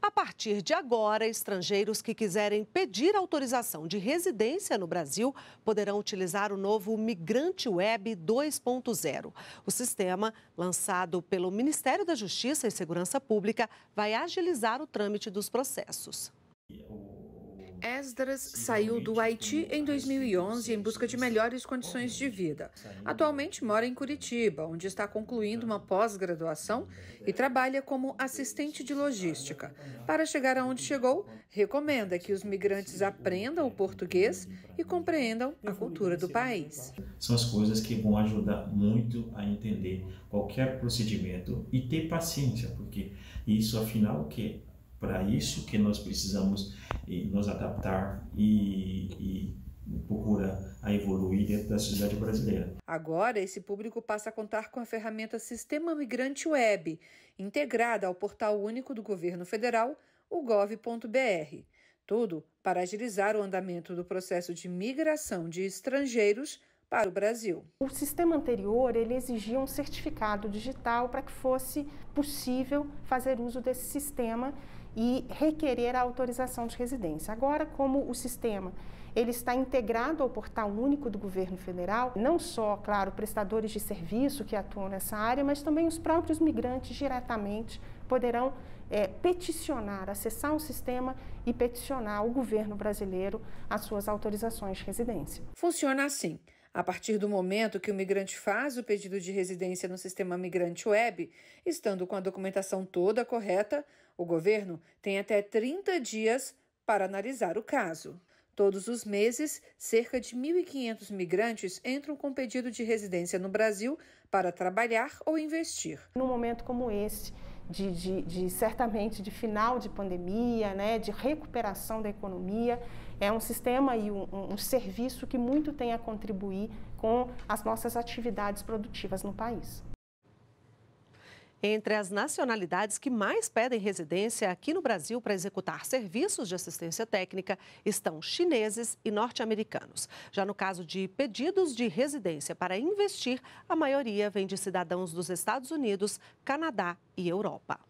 A partir de agora, estrangeiros que quiserem pedir autorização de residência no Brasil poderão utilizar o novo Migrante Web 2.0. O sistema, lançado pelo Ministério da Justiça e Segurança Pública, vai agilizar o trâmite dos processos. Esdras saiu do Haiti em 2011 em busca de melhores condições de vida. Atualmente mora em Curitiba, onde está concluindo uma pós-graduação e trabalha como assistente de logística. Para chegar aonde chegou, recomenda que os migrantes aprendam o português e compreendam a cultura do país. São as coisas que vão ajudar muito a entender qualquer procedimento e ter paciência, porque isso afinal o que para isso que nós precisamos eh, nos adaptar e, e procura a evoluir dentro da sociedade brasileira. Agora, esse público passa a contar com a ferramenta Sistema Migrante Web, integrada ao portal único do governo federal, o gov.br. Tudo para agilizar o andamento do processo de migração de estrangeiros para o Brasil. O sistema anterior ele exigia um certificado digital para que fosse possível fazer uso desse sistema e requerer a autorização de residência. Agora, como o sistema ele está integrado ao portal único do governo federal, não só, claro, prestadores de serviço que atuam nessa área, mas também os próprios migrantes diretamente poderão é, peticionar, acessar o sistema e peticionar o governo brasileiro as suas autorizações de residência. Funciona assim. A partir do momento que o migrante faz o pedido de residência no sistema Migrante Web, estando com a documentação toda correta, o governo tem até 30 dias para analisar o caso. Todos os meses, cerca de 1.500 migrantes entram com pedido de residência no Brasil para trabalhar ou investir. Num momento como esse, de, de, de, certamente de final de pandemia, né, de recuperação da economia. É um sistema e um, um, um serviço que muito tem a contribuir com as nossas atividades produtivas no país. Entre as nacionalidades que mais pedem residência aqui no Brasil para executar serviços de assistência técnica estão chineses e norte-americanos. Já no caso de pedidos de residência para investir, a maioria vem de cidadãos dos Estados Unidos, Canadá e Europa.